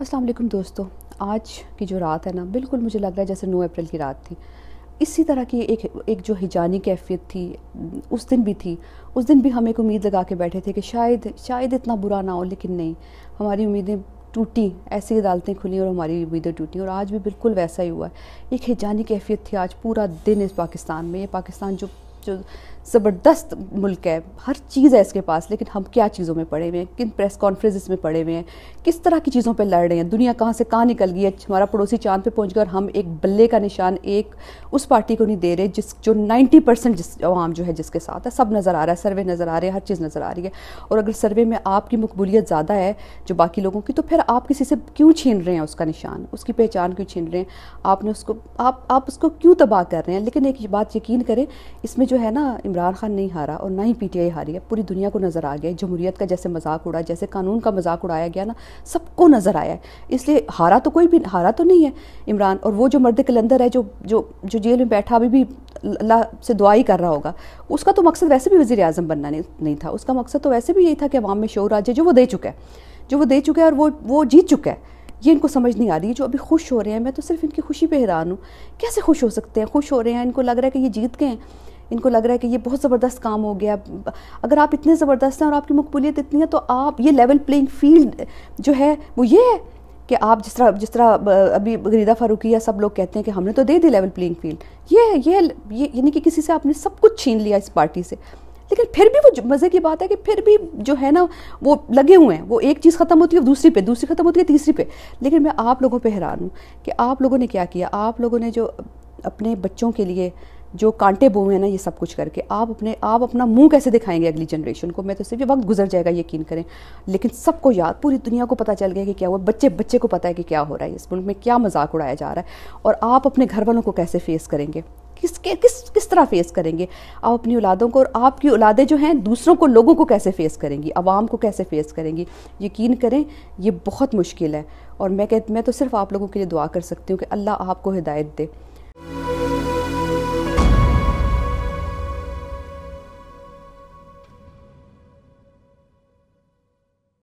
अस्सलाम वालेकुम दोस्तों आज की जो रात है ना बिल्कुल मुझे लग रहा है जैसे 9 अप्रैल की रात थी इसी तरह की एक एक जो हिजानी कैफियत थी उस दिन भी थी उस दिन भी हम एक उम्मीद लगा के बैठे थे कि शायद शायद इतना बुरा ना हो लेकिन नहीं हमारी उम्मीदें टूटी ऐसी अदालतें खुली और हमारी उम्मीदें टूटी और आज भी बिल्कुल वैसा ही हुआ है एक हिजानी कैफियत थी आज पूरा दिन इस पाकिस्तान में ये पाकिस्तान जो जो ज़बरदस्त मुल्क है हर चीज़ है इसके पास लेकिन हम क्या चीज़ों में पड़े हुए हैं किन प्रेस कॉन्फ्रेंसिस में पड़े हुए हैं किस तरह की चीज़ों पे लड़ रहे हैं दुनिया कहाँ से कहाँ निकल गई है हमारा पड़ोसी चांद पे पहुँच गया और हम एक बल्ले का निशान एक उस पार्टी को नहीं दे रहे जिस जो नाइन्टी परसेंट जिस आवाम जो है जिसके साथ है सब नज़र आ रहा है सर्वे नज़र आ रहे हैं हर चीज़ नज़र आ रही है और अगर सर्वे में आपकी मकबूलियत ज़्यादा है जो बाकी लोगों की तो फिर आप किसी से क्यों छीन रहे हैं उसका निशान उसकी पहचान क्यों छीन रहे हैं आपने उसको आप आप उसको क्यों तबाह कर रहे हैं लेकिन एक बात यकीन करें इसमें जो जो है ना इमरान खान नहीं हारा और ना ही पीटीआई हारी है पूरी दुनिया को नज़र आ गया है जमहूरियत का जैसे मजाक उड़ा जैसे कानून का मजाक उड़ाया गया ना सबको नज़र आया है इसलिए हारा तो कोई भी हारा तो नहीं है इमरान और वो जो मर्द कलंदर है जो जो जो जेल में बैठा अभी भी अल्लाह से दुआ ही कर रहा होगा उसका तो मकसद वैसे भी वजी अजम बनना नहीं, था उसका मकसद तो वैसे भी यही था कि अवाम में शोर आज है जो वो दे चुका है जो वो दे चुका है और वो वो जीत चुका है ये इनको समझ नहीं आ रही है जो अभी खुश हो रहे हैं मैं तो सिर्फ इनकी खुशी पे हैरान हूँ कैसे खुश हो सकते हैं खुश हो रहे हैं इनको लग रहा है कि ये जीत गए हैं इनको लग रहा है कि ये बहुत ज़बरदस्त काम हो गया अगर आप इतने ज़बरदस्त हैं और आपकी मकबूलियत इतनी है तो आप ये लेवल प्लेइंग फील्ड जो है वो ये है कि आप जिस तरह जिस तरह अभी गरीदा फारूकी या सब लोग कहते हैं कि हमने तो दे दी लेवल प्लेइंग फील्ड ये ये ये यानी कि किसी से आपने सब कुछ छीन लिया इस पार्टी से लेकिन फिर भी वो मज़े की बात है कि फिर भी जो है ना वो लगे हुए हैं वो एक चीज़ ख़त्म होती है दूसरी पे दूसरी ख़त्म होती है तीसरी पे लेकिन मैं आप लोगों पे हैरान हूँ कि आप लोगों ने क्या किया आप लोगों ने जो अपने बच्चों के लिए जो कांटे बोए हैं ना ये सब कुछ करके आप अपने आप अपना मुंह कैसे दिखाएंगे अगली जनरेशन को मैं तो सिर्फ ये वक्त गुजर जाएगा यकीन करें लेकिन सबको याद पूरी दुनिया को पता चल गया कि क्या हुआ बच्चे बच्चे को पता है कि क्या हो रहा है इस मुल्क में क्या मजाक उड़ाया जा रहा है और आप अपने घर वालों को कैसे फेस करेंगे किस किस किस तरह फेस करेंगे आप अपनी औलादों को और आपकी औलादें जो हैं दूसरों को लोगों को कैसे फेस करेंगी आवाम को कैसे फेस करेंगी यकीन करें ये बहुत मुश्किल है और मैं कह मैं तो सिर्फ आप लोगों के लिए दुआ कर सकती हूँ कि अल्लाह आपको हिदायत दे